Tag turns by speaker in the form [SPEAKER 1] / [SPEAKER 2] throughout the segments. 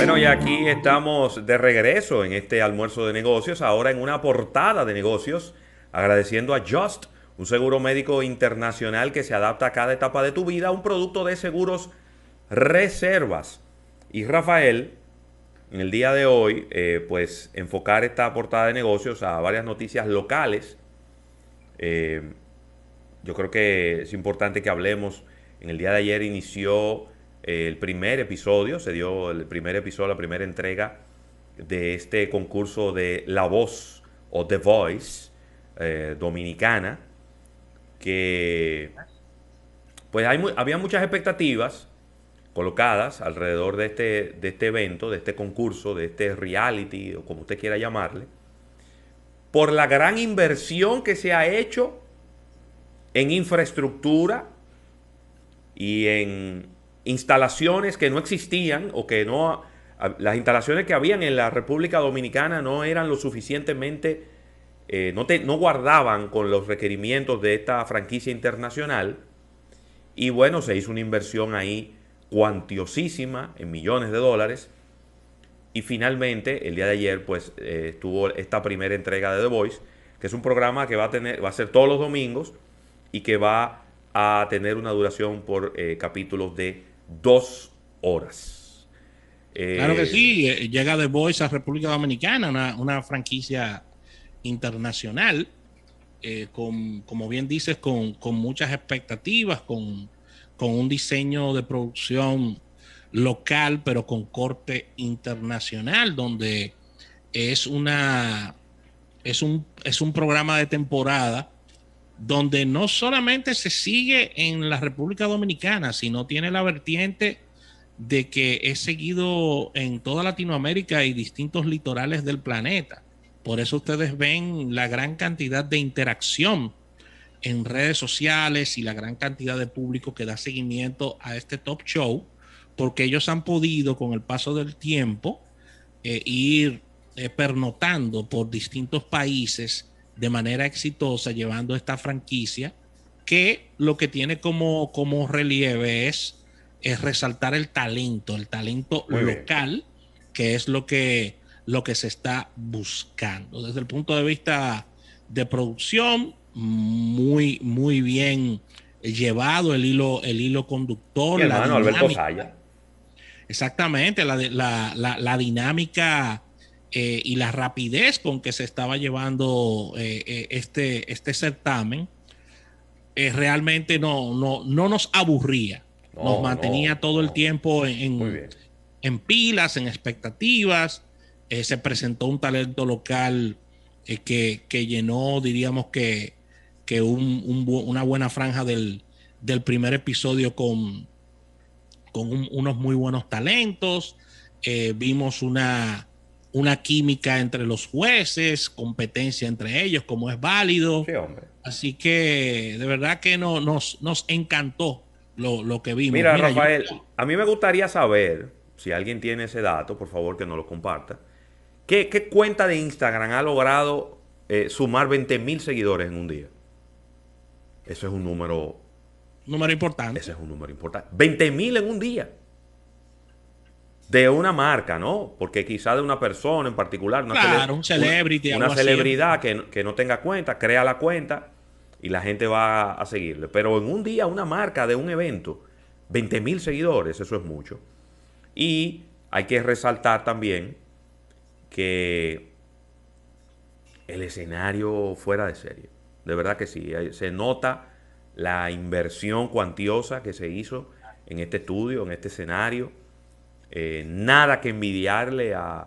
[SPEAKER 1] Bueno, y aquí estamos de regreso en este almuerzo de negocios, ahora en una portada de negocios, agradeciendo a Just, un seguro médico internacional que se adapta a cada etapa de tu vida, un producto de seguros reservas. Y Rafael, en el día de hoy, eh, pues enfocar esta portada de negocios a varias noticias locales. Eh, yo creo que es importante que hablemos. En el día de ayer inició el primer episodio, se dio el primer episodio, la primera entrega de este concurso de La Voz o The Voice eh, dominicana, que pues hay, había muchas expectativas colocadas alrededor de este, de este evento, de este concurso, de este reality o como usted quiera llamarle, por la gran inversión que se ha hecho en infraestructura y en instalaciones que no existían o que no... Las instalaciones que habían en la República Dominicana no eran lo suficientemente... Eh, no, no guardaban con los requerimientos de esta franquicia internacional. Y bueno, se hizo una inversión ahí cuantiosísima en millones de dólares. Y finalmente, el día de ayer, pues eh, estuvo esta primera entrega de The Voice, que es un programa que va a, tener, va a ser todos los domingos y que va a tener una duración por eh, capítulos de dos horas. Eh, claro que
[SPEAKER 2] sí, eh, llega The Voice a República Dominicana, una, una franquicia internacional, eh, con, como bien dices, con, muchas expectativas, con, con un diseño de producción local, pero con corte internacional, donde es una es un, es un programa de temporada donde no solamente se sigue en la República Dominicana, sino tiene la vertiente de que es seguido en toda Latinoamérica y distintos litorales del planeta. Por eso ustedes ven la gran cantidad de interacción en redes sociales y la gran cantidad de público que da seguimiento a este top show, porque ellos han podido con el paso del tiempo eh, ir eh, pernotando por distintos países de manera exitosa llevando esta franquicia que lo que tiene como, como relieve es, es resaltar el talento, el talento local, que es lo que, lo que se está buscando. Desde el punto de vista de producción, muy, muy bien llevado el hilo, el hilo conductor. Exactamente, la dinámica eh, y la rapidez con que se estaba llevando eh, eh, este, este certamen, realmente no, no, no nos aburría. nos mantenía todo el tiempo en, pilas, en expectativas. se presentó un talento local que, llenó, diríamos que, una buena franja del, primer episodio con, con unos muy buenos talentos. vimos una, una química entre los jueces, competencia entre ellos, como es válido. Sí, Así que de verdad que nos, nos encantó lo, que vimos. Mira, Rafael,
[SPEAKER 1] a mí me gustaría saber, si alguien tiene ese dato, por favor que nos lo comparta, ¿qué, cuenta de Instagram ha logrado eh, sumar 20.000 seguidores en un día? Eso es un número... Un Número importante. Ese es un número importante. 20.000 en un día de una marca, ¿no? Porque quizá de una persona en particular. Una claro, un celebrity. Una, celebridad que, que, no tenga cuenta, crea la cuenta y la gente va a seguirle. Pero en un día una marca de un evento, 20 mil seguidores, eso es mucho. Y hay que resaltar también que el escenario fuera de serie. De verdad que sí. Eh, se nota la inversión cuantiosa que se hizo en este estudio, en este escenario eh, nada que envidiarle a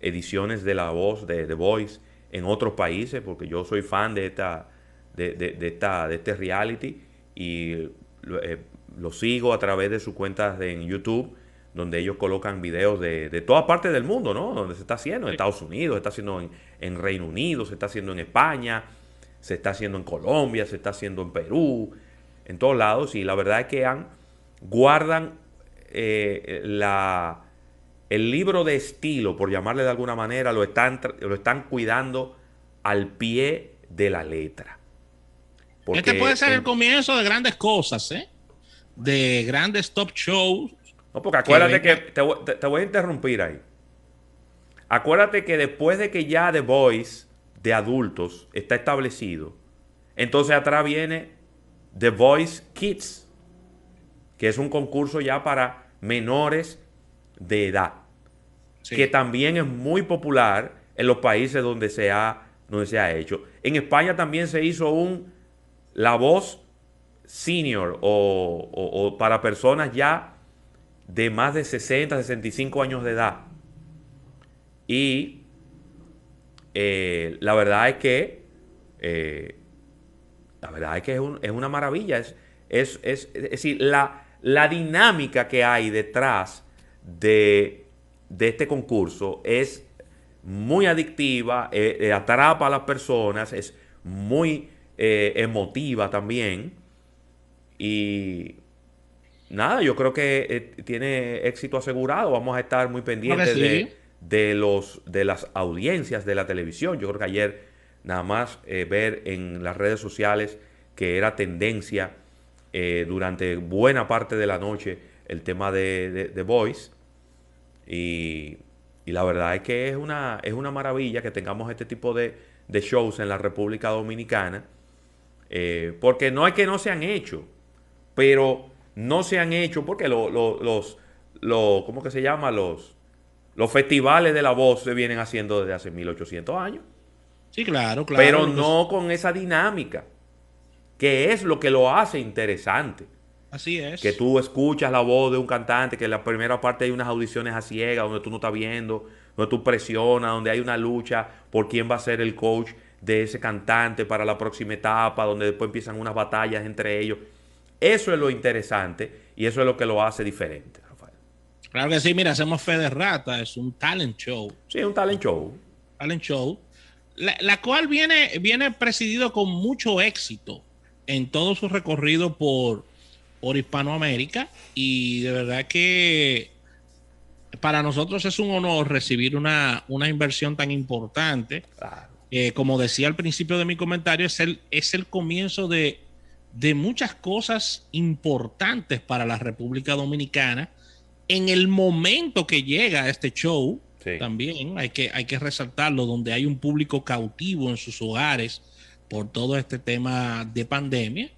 [SPEAKER 1] ediciones de La Voz, de The Voice, en otros países, porque yo soy fan de, esta, de, esta, de este reality y eh, lo sigo a través de sus cuentas en YouTube, donde ellos colocan videos de, de toda parte del mundo, ¿no? Donde se está haciendo, en Estados Unidos, se está haciendo en, en Reino Unido, se está haciendo en España, se está haciendo en Colombia, se está haciendo en Perú, en todos lados, y la verdad es que han, guardan eh, la, el libro de estilo, por llamarle de alguna manera, lo están, lo están cuidando al pie de la letra. este puede ser el
[SPEAKER 2] comienzo de grandes cosas, ¿eh? De grandes
[SPEAKER 1] top shows. No, porque acuérdate que, te, te, voy a interrumpir ahí. Acuérdate que después de que ya The Voice de adultos está establecido, entonces atrás viene The Voice Kids que es un concurso ya para menores de edad, que también es muy popular en los países donde se, ha, se ha hecho. En España también se hizo un La Voz Senior o, para personas ya de más de 60, 65 años de edad. Y eh, la verdad es que eh, la verdad es que es, una maravilla. es, es decir, la, la dinámica que hay detrás de, este concurso es muy adictiva, eh, eh, atrapa a las personas, es muy eh, emotiva también. Y nada, yo creo que tiene éxito asegurado. Vamos a estar muy pendientes los, de las audiencias de la televisión. Yo creo que ayer nada más ver en las redes sociales que era tendencia eh, durante buena parte de la noche el tema de, de, Voice. Y, la verdad es que es una, es una maravilla que tengamos este tipo de, shows en la República Dominicana. Eh, porque no es que no se han hecho, pero no se han hecho porque los, como que se llama? Los, los festivales de la voz se vienen haciendo desde hace 1800 años. Sí, claro, Pero no con esa dinámica que es lo que lo hace interesante. Así es. Que tú escuchas la voz de un cantante, que en la primera parte hay unas audiciones a ciegas donde tú no estás viendo, donde tú presionas, donde hay una lucha por quién va a ser el coach de ese cantante para la próxima etapa, donde después empiezan unas batallas entre ellos. Eso es lo interesante y eso es lo que lo hace diferente, Rafael.
[SPEAKER 2] Claro que sí, mira, hacemos fe de rata, es un talent show. Sí, un talent show. Talent show. La, la cual viene, viene presidido con mucho éxito en todo su recorrido por, por Hispanoamérica y de verdad que para nosotros es un honor recibir una, inversión tan importante. Eh, como decía al principio de mi comentario, es el, es el comienzo de, muchas cosas importantes para la República Dominicana en el momento que llega este show. También hay que, hay que resaltarlo, donde hay un público cautivo en sus hogares, por todo este tema de pandemia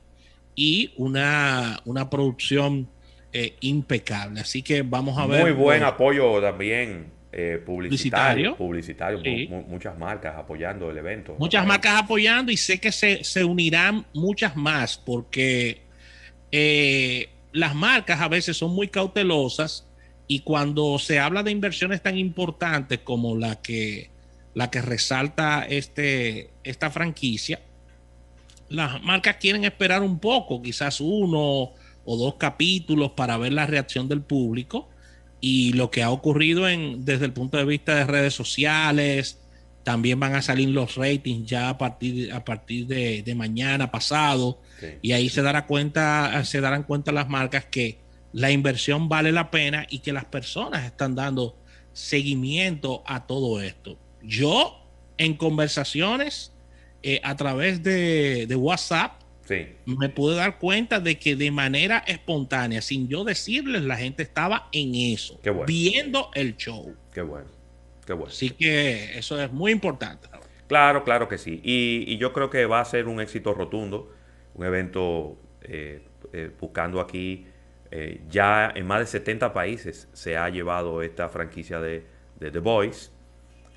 [SPEAKER 2] y una, una producción eh, impecable. Así que vamos a ver. Muy buen
[SPEAKER 1] apoyo también eh, publicitario. Publicitario, muchas marcas apoyando el evento. Muchas marcas
[SPEAKER 2] apoyando y sé que se, unirán muchas más porque eh, las marcas a veces son muy cautelosas y cuando se habla de inversiones tan importantes como la que la que resalta este, esta franquicia, las marcas quieren esperar un poco, quizás uno o dos capítulos para ver la reacción del público y lo que ha ocurrido en, desde el punto de vista de redes sociales. También van a salir los ratings ya a partir, a partir de, mañana pasado. Y ahí se, dará cuenta, se darán cuenta las marcas que la inversión vale la pena y que las personas están dando seguimiento a todo esto. Yo, en conversaciones eh, a través de, WhatsApp, me pude dar cuenta de que de manera espontánea, sin yo decirles, la gente estaba en eso, viendo el show.
[SPEAKER 1] Qué bueno. Qué bueno. Así
[SPEAKER 2] que eso es muy importante.
[SPEAKER 1] Claro, claro que sí. Y, yo creo que va a ser un éxito rotundo, un evento eh, eh, buscando aquí. ya en más de 70 países se ha llevado esta franquicia de, de The Voice.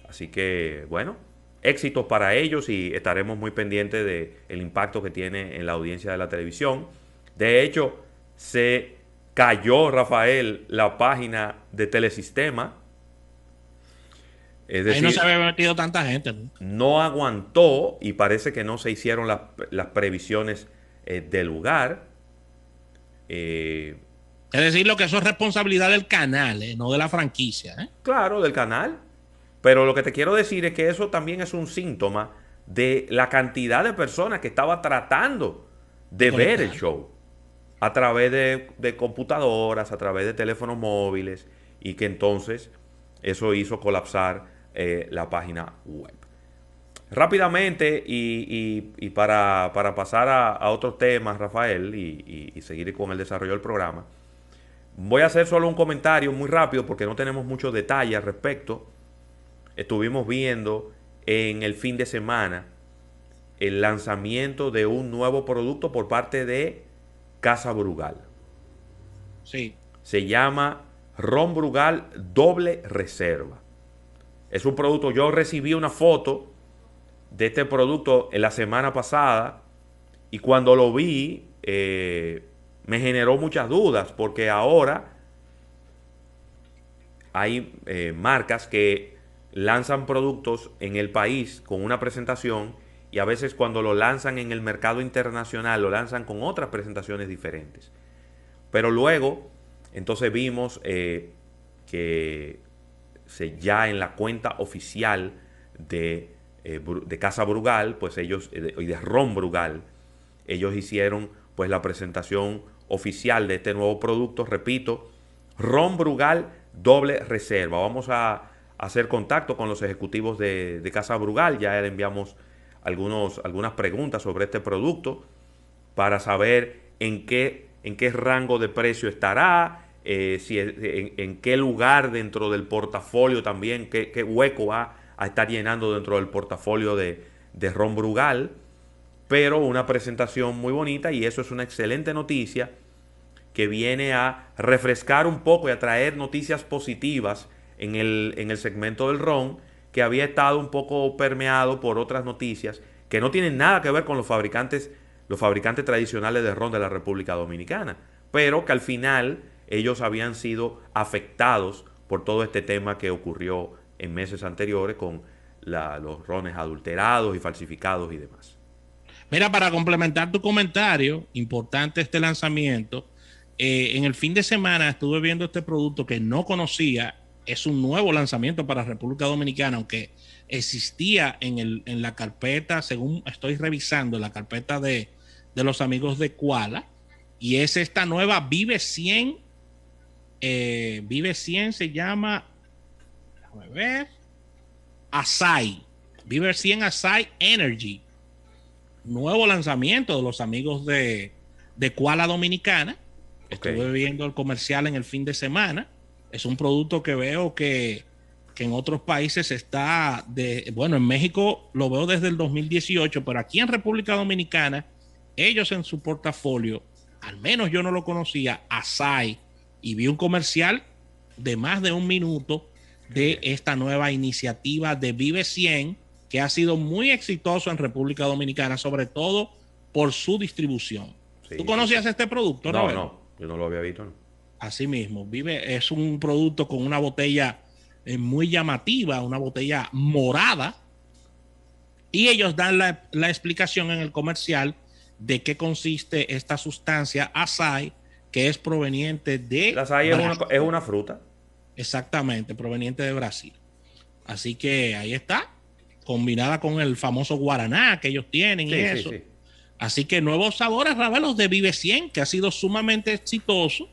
[SPEAKER 1] Así que, bueno, éxitos para ellos y estaremos muy pendientes del impacto que tiene en la audiencia de la televisión. De hecho, se cayó, Rafael, la página de Telesistema. Es no se había
[SPEAKER 2] metido tanta gente.
[SPEAKER 1] No, aguantó y parece que no se hicieron las, previsiones eh, del lugar. Eh, es decir, lo que eso es responsabilidad del canal, eh, no de la franquicia. Claro, del canal. Pero lo que te quiero decir es que eso también es un síntoma de la cantidad de personas que estaba tratando de ver el show a través de, computadoras, a través de teléfonos móviles, y que entonces eso hizo colapsar eh, la página web. Rápidamente y, para, pasar a, otro otros temas, Rafael, y, seguir con el desarrollo del programa, voy a hacer solo un comentario muy rápido porque no tenemos mucho detalle al respecto estuvimos viendo en el fin de semana el lanzamiento de un nuevo producto por parte de Casa Brugal. Sí. Se llama Ron Brugal Doble Reserva. Es un producto, yo recibí una foto de este producto en la semana pasada y cuando lo vi eh, me generó muchas dudas porque ahora hay eh, marcas que lanzan productos en el país con una presentación y a veces cuando lo lanzan en el mercado internacional lo lanzan con otras presentaciones diferentes. Pero luego, entonces vimos eh, que se, ya en la cuenta oficial de, eh, Casa Brugal, pues ellos, eh, y de Ron Brugal, ellos hicieron pues la presentación oficial de este nuevo producto, repito, Ron Brugal doble reserva. Vamos a hacer contacto con los ejecutivos de, Casa Brugal. Ya le enviamos algunos, algunas preguntas sobre este producto para saber en qué, en qué rango de precio estará, eh, si, en, qué lugar dentro del portafolio también, qué, qué hueco va a estar llenando dentro del portafolio de, de Ron Brugal. Pero una presentación muy bonita y eso es una excelente noticia que viene a refrescar un poco y a traer noticias positivas en el, segmento del ron, que había estado un poco permeado por otras noticias que no tienen nada que ver con los fabricantes, los fabricantes tradicionales de ron de la República Dominicana, pero que al final ellos habían sido afectados por todo este tema que ocurrió en meses anteriores con los rones adulterados y falsificados y demás.
[SPEAKER 2] Mira, para complementar tu comentario, importante este lanzamiento. Eh, en el fin de semana estuve viendo este producto que no conocía es un nuevo lanzamiento para República Dominicana, aunque existía en, el, en la carpeta, según estoy revisando, la carpeta de, los amigos de Kuala... y es esta nueva Vive 100, eh, Vive 100 se llama, déjame ver, Asai, Vive 100 Asai Energy, nuevo lanzamiento de los amigos de, de Dominicana, estuve viendo el comercial en el fin de semana, es un producto que veo que, en otros países está, de, bueno, en México lo veo desde el 2018, pero aquí en República Dominicana, ellos en su portafolio, al menos yo no lo conocía, Asai, y vi un comercial de más de un minuto de esta nueva iniciativa de Vive 100, que ha sido muy exitoso en República Dominicana, sobre todo por su distribución. ¿Tú conocías este producto? No, no,
[SPEAKER 1] yo no lo había visto. No.
[SPEAKER 2] Así mismo, vive, es un producto con una botella eh, muy llamativa, una botella morada. Y ellos dan la, explicación en el comercial de qué consiste esta sustancia Asai, que es proveniente de.
[SPEAKER 1] La Asai es una, fruta.
[SPEAKER 2] Exactamente, proveniente de Brasil. Así que ahí está, combinada con el famoso guaraná que ellos tienen y eso. Así que nuevos sabores, Ravelos de Vive 100, que ha sido sumamente exitoso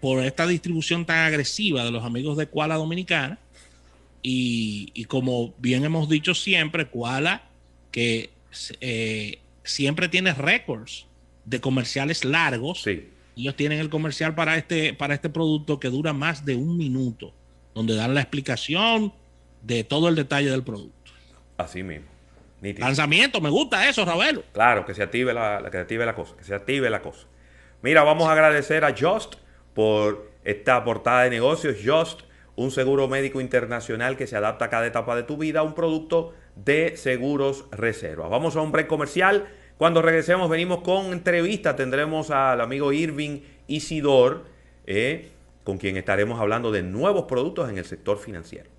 [SPEAKER 2] por esta distribución tan agresiva de los amigos de Kuala Dominicana. Y, como bien hemos dicho siempre, Kuala, que eh, siempre tiene récords de comerciales largos. Ellos tienen el comercial para este, para este producto que dura más de un minuto, donde dan la explicación de todo el detalle del producto.
[SPEAKER 1] Así mismo. Lanzamiento, me gusta eso, Raúl Claro, que se active la, que se active la cosa, que se active la cosa. Mira, vamos a agradecer a Just por esta portada de negocios. Just, un seguro médico internacional que se adapta a cada etapa de tu vida, un producto de seguros reservas. Vamos a un break comercial. Cuando regresemos, venimos con entrevista. Tendremos al amigo Irving Isidor, eh, con quien estaremos hablando de nuevos productos en el sector financiero.